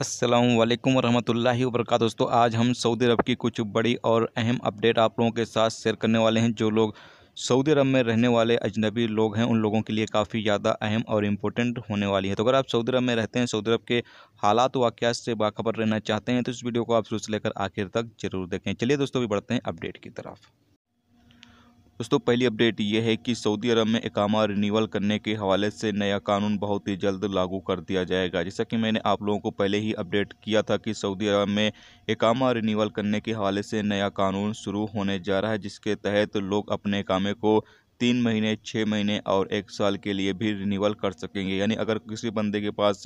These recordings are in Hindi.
असलम वरहमल वर्क दोस्तों आज हम सऊदी अरब की कुछ बड़ी और अहम अपडेट आप लोगों के साथ शेयर करने वाले हैं जो लोग सऊदी अरब में रहने वाले अजनबी लोग हैं उन लोगों के लिए काफ़ी ज़्यादा अहम और इम्पोर्टेंट होने वाली है तो अगर आप सऊदी अरब में रहते हैं सऊदी अरब के हालात वाक़ात से बाखबर रहना चाहते हैं तो इस वीडियो को आप शुरू से लेकर आखिर तक जरूर देखें चलिए दोस्तों भी बढ़ते हैं अपडेट की तरफ दोस्तों पहली अपडेट ये है कि सऊदी अरब में इकामा रिन्यूअल करने के हवाले से नया कानून बहुत ही जल्द लागू कर दिया जाएगा जैसा कि मैंने आप लोगों को पहले ही अपडेट किया था कि सऊदी अरब में इकामा रिन्यूअल करने के हवाले से नया कानून शुरू होने जा रहा है जिसके तहत लोग अपने कामे को तीन महीने छः महीने और एक साल के लिए भी रिन्यूअल कर सकेंगे यानी अगर किसी बंदे के पास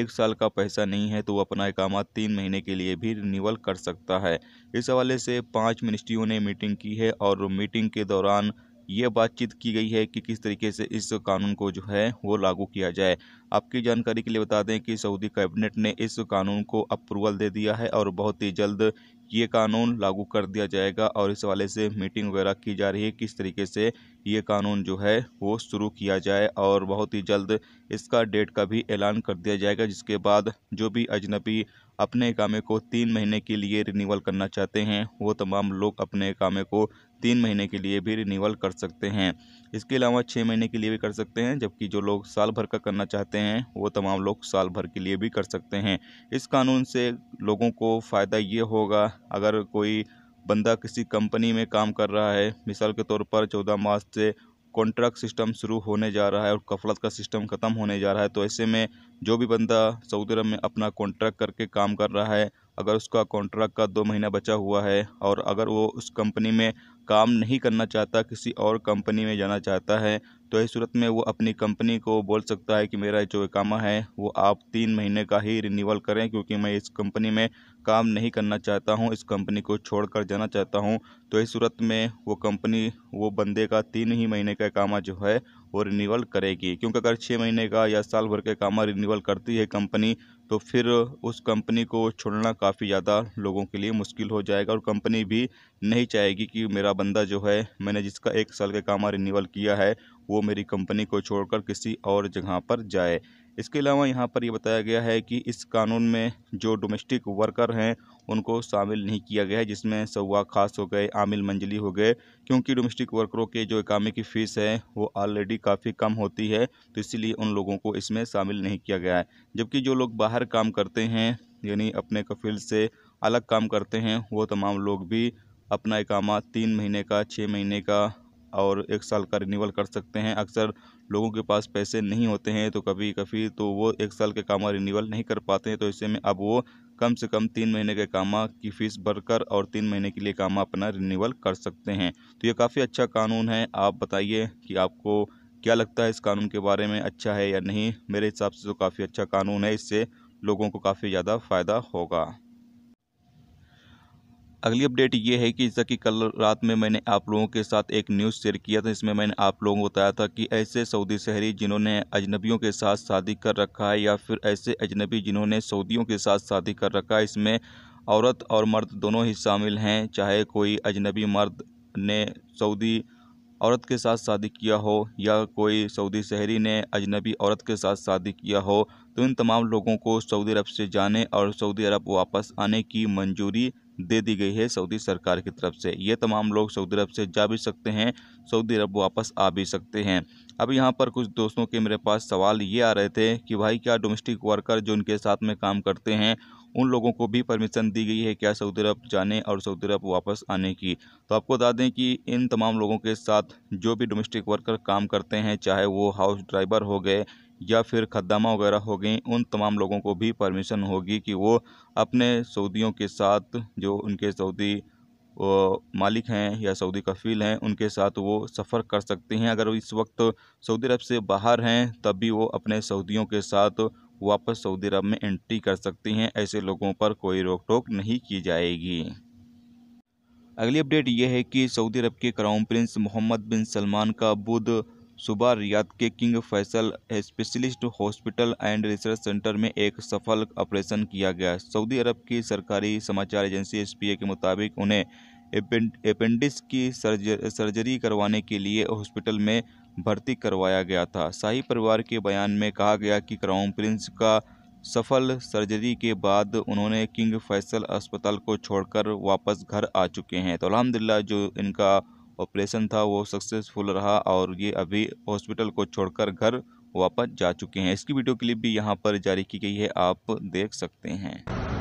एक साल का पैसा नहीं है तो वो अपना इकामा तीन महीने के लिए भी रिन्यूअल कर सकता है इस हवाले से पाँच मिनिस्ट्रियों ने मीटिंग की है और मीटिंग के दौरान ये बातचीत की गई है कि किस तरीके से इस कानून को जो है वो लागू किया जाए आपकी जानकारी के लिए बता दें कि सऊदी कैबिनेट ने इस कानून को अप्रूवल दे दिया है और बहुत ही जल्द ये कानून लागू कर दिया जाएगा और इस वाले से मीटिंग वगैरह की जा रही है किस तरीके से ये कानून जो है वो शुरू किया जाए और बहुत ही जल्द इसका डेट का भी ऐलान कर दिया जाएगा जिसके बाद जो भी अजनबी अपने कामे को तीन महीने के लिए रिन्यूअल करना चाहते हैं वो तमाम लोग अपने कामे को तीन महीने के लिए भी रिनीवल कर सकते हैं इसके अलावा छः महीने के लिए भी कर सकते हैं जबकि जो लोग साल भर का करना चाहते हैं वो तमाम लोग साल भर के लिए भी कर सकते हैं इस कानून से लोगों को फ़ायदा ये होगा अगर कोई बंदा किसी कंपनी में काम कर रहा है मिसाल के तौर पर चौदह मार्च से कॉन्ट्रैक्ट सिस्टम शुरू होने जा रहा है और कफलत का सिस्टम ख़त्म होने जा रहा है तो ऐसे में जो भी बंदा सऊदी अरब में अपना कॉन्ट्रैक्ट करके काम कर रहा है अगर उसका कॉन्ट्रैक्ट का दो महीना बचा हुआ है और अगर वो उस कंपनी में काम नहीं करना चाहता किसी और कंपनी में जाना चाहता है तो इस सूरत में वो अपनी कंपनी को बोल सकता है कि मेरा जो कामा है वो आप तीन महीने का ही रिन्यूअल करें क्योंकि मैं इस कंपनी में काम नहीं करना चाहता हूँ इस कंपनी को छोड़कर जाना चाहता हूँ तो इस सूरत में वो कंपनी वो बंदे का तीन ही महीने का कामा जो है वो रिन्यूअल करेगी क्योंकि अगर छः महीने का या साल भर के कामा रिन्यूअल करती है कंपनी तो फिर उस कंपनी को छोड़ना काफ़ी ज़्यादा लोगों के लिए मुश्किल हो जाएगा और कंपनी भी नहीं चाहेगी कि मेरा बंदा जो है मैंने जिसका एक साल का काम रिन्यूअल किया है वो मेरी कंपनी को छोड़कर किसी और जगह पर जाए इसके अलावा यहाँ पर यह बताया गया है कि इस कानून में जो डोमेस्टिक वर्कर हैं उनको शामिल नहीं किया गया है जिसमें सवा खास हो गए आमिल मंजली हो गए क्योंकि डोमेस्टिक वर्करों के जो इकामे की फ़ीस है वो ऑलरेडी काफ़ी कम होती है तो इसीलिए उन लोगों को इसमें शामिल नहीं किया गया है जबकि जो लोग बाहर काम करते हैं यानी अपने कफील से अलग काम करते हैं वो तमाम लोग भी अपना इकामा तीन महीने का छः महीने का और एक साल का रिन्यूअल कर सकते हैं अक्सर लोगों के पास पैसे नहीं होते हैं तो कभी कभी तो वो एक साल के कामा रिन्यूअल नहीं कर पाते हैं तो ऐसे में अब वो कम से कम तीन महीने के कामा की फ़ीस भरकर और तीन महीने के लिए कामा अपना रिन्यूअल कर सकते हैं तो ये काफ़ी अच्छा कानून है आप बताइए कि आपको क्या लगता है इस कानून के बारे में अच्छा है या नहीं मेरे हिसाब से तो काफ़ी अच्छा कानून है इससे लोगों को काफ़ी ज़्यादा फ़ायदा होगा अगली अपडेट ये है कि जैसा कि कल रात में मैंने आप लोगों के साथ एक न्यूज़ शेयर किया था इसमें मैंने आप लोगों को बताया था कि ऐसे सऊदी शहरी जिन्होंने अजनबियों के साथ शादी कर रखा है या फिर ऐसे अजनबी जिन्होंने सऊदियों के साथ शादी कर रखा है इसमें औरत और मर्द दोनों ही शामिल हैं चाहे कोई अजनबी मर्द ने सऊदी औरत के साथ शादी किया हो या कोई सऊदी शहरी ने अजनबी औरत के साथ शादी किया हो तो इन तमाम लोगों को सऊदी अरब से जाने और सऊदी अरब वापस आने की मंजूरी दे दी गई है सऊदी सरकार की तरफ से ये तमाम लोग सऊदी अरब से जा भी सकते हैं सऊदी अरब वापस आ भी सकते हैं अब यहाँ पर कुछ दोस्तों के मेरे पास सवाल ये आ रहे थे कि भाई क्या डोमेस्टिक वर्कर जो उनके साथ में काम करते हैं उन लोगों को भी परमिशन दी गई है क्या सऊदी अरब जाने और सऊदी अरब वापस आने की तो आपको बता दें कि इन तमाम लोगों के साथ जो भी डोमेस्टिक वर्कर काम करते हैं चाहे वो हाउस ड्राइवर हो गए या फिर खदामा वगैरह हो गई उन तमाम लोगों को भी परमिशन होगी कि वो अपने सऊदियों के साथ जो उनके सऊदी मालिक हैं या सऊदी कफ़ील हैं उनके साथ वो सफ़र कर सकते हैं अगर वो इस वक्त सऊदी अरब से बाहर हैं तब भी वो अपने सऊदियों के साथ वापस सऊदी अरब में एंट्री कर सकती हैं ऐसे लोगों पर कोई रोक टोक नहीं की जाएगी अगली अपडेट यह है कि सऊदी अरब के crown prince Mohammed bin Salman का बुध सुबह रियाद के King Faisal Specialist Hospital and Research Centre में एक सफल ऑपरेशन किया गया सऊदी अरब की सरकारी समाचार एजेंसी एस के मुताबिक उन्हें अपेंडिक्स की सर्जर, सर्जरी करवाने के लिए हॉस्पिटल में भर्ती करवाया गया था शाही परिवार के बयान में कहा गया कि क्राउन प्रिंस का सफल सर्जरी के बाद उन्होंने किंग फैसल अस्पताल को छोड़कर वापस घर आ चुके हैं तो अलहमदिल्ला जो इनका ऑपरेशन था वो सक्सेसफुल रहा और ये अभी हॉस्पिटल को छोड़कर घर वापस जा चुके हैं इसकी वीडियो क्लिप भी यहाँ पर जारी की गई है आप देख सकते हैं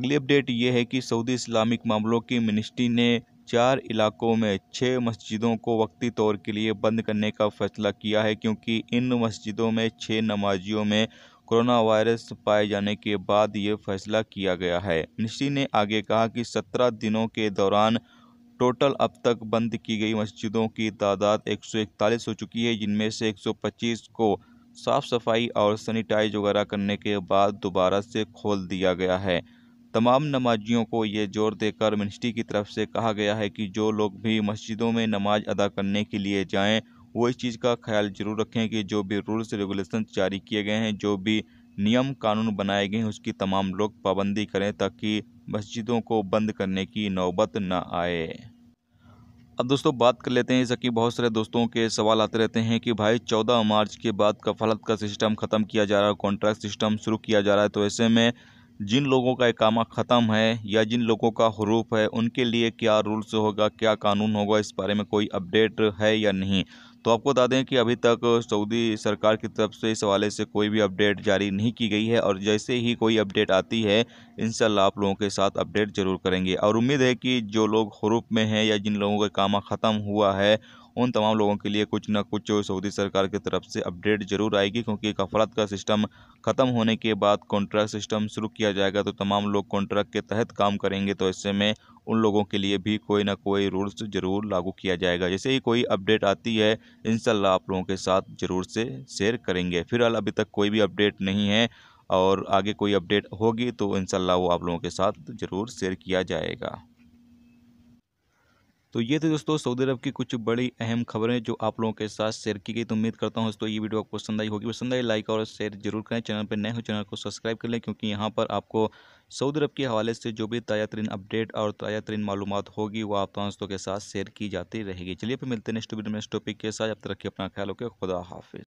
अगली अपडेट ये है कि सऊदी इस्लामिक मामलों की मिनिस्ट्री ने चार इलाकों में छः मस्जिदों को वक्ती तौर के लिए बंद करने का फैसला किया है क्योंकि इन मस्जिदों में छः नमाजियों में कोरोना वायरस पाए जाने के बाद ये फैसला किया गया है मिनिस्ट्री ने आगे कहा कि सत्रह दिनों के दौरान टोटल अब तक बंद की गई मस्जिदों की तादाद एक हो चुकी है जिनमें से एक को साफ़ सफाई और सैनिटाइज वगैरह करने के बाद दोबारा से खोल दिया गया है तमाम नमाजियों को ये जोर देकर मिनिस्ट्री की तरफ से कहा गया है कि जो लोग भी मस्जिदों में नमाज अदा करने के लिए जाएं वो इस चीज़ का ख्याल जरूर रखें कि जो भी रूल्स रेगुलेशन जारी किए गए हैं जो भी नियम कानून बनाए गए हैं उसकी तमाम लोग पाबंदी करें ताकि मस्जिदों को बंद करने की नौबत ना आए अब दोस्तों बात कर लेते हैं जैसा कि बहुत सारे दोस्तों के सवाल आते रहते हैं कि भाई चौदह मार्च के बाद कफालत का सिस्टम ख़त्म किया जा रहा है कॉन्ट्रैक्ट सिस्टम शुरू किया जा रहा है तो ऐसे में जिन लोगों का इकामा ख़त्म है या जिन लोगों का हरूफ है उनके लिए क्या रूल्स होगा क्या कानून होगा इस बारे में कोई अपडेट है या नहीं तो आपको बता दें कि अभी तक सऊदी सरकार की तरफ से इस हवाले से कोई भी अपडेट जारी नहीं की गई है और जैसे ही कोई अपडेट आती है इन आप लोगों के साथ अपडेट ज़रूर करेंगे और उम्मीद है कि जो लोग हरूफ में हैं या जिन लोगों का कामा ख़त्म हुआ है उन तमाम लोगों के लिए कुछ ना कुछ सऊदी सरकार की तरफ से अपडेट ज़रूर आएगी क्योंकि अफरात का सिस्टम ख़त्म होने के बाद कॉन्ट्रैक्ट सिस्टम शुरू किया जाएगा तो तमाम लोग कॉन्ट्रैक्ट के तहत काम करेंगे तो ऐसे में उन लोगों के लिए भी कोई ना कोई रूल्स ज़रूर लागू किया जाएगा जैसे ही कोई अपडेट आती है इन आप लोगों के साथ ज़रूर से शेयर करेंगे फिलहाल अभी तक कोई भी अपडेट नहीं है और आगे कोई अपडेट होगी तो इन वो आप लोगों के साथ ज़रूर शेयर किया जाएगा तो ये थे दोस्तों सऊदी अरब की कुछ बड़ी अहम खबरें जो आप लोगों के साथ शेयर की गई तो उम्मीद करता हूँ दोस्तों ये वीडियो आपको पसंद आई होगी पसंद आई लाइक और शेयर जरूर करें चैनल पर नए हो चैनल को सब्सक्राइब कर लें क्योंकि यहाँ पर आपको सऊदी अरब के हवाले से जो भी ताज़ा तरीन अपडेट और ताज़ा तरीन मालूम होगी वो आप दोस्तों के साथ शेयर की जाती रहेगी चलिए फिर मिलते हैं नेक्स्ट वीडियो में नेक्स्ट टॉपिक के साथ अब तक रखिए अपना ख्याल होकर खुदा हाफिज़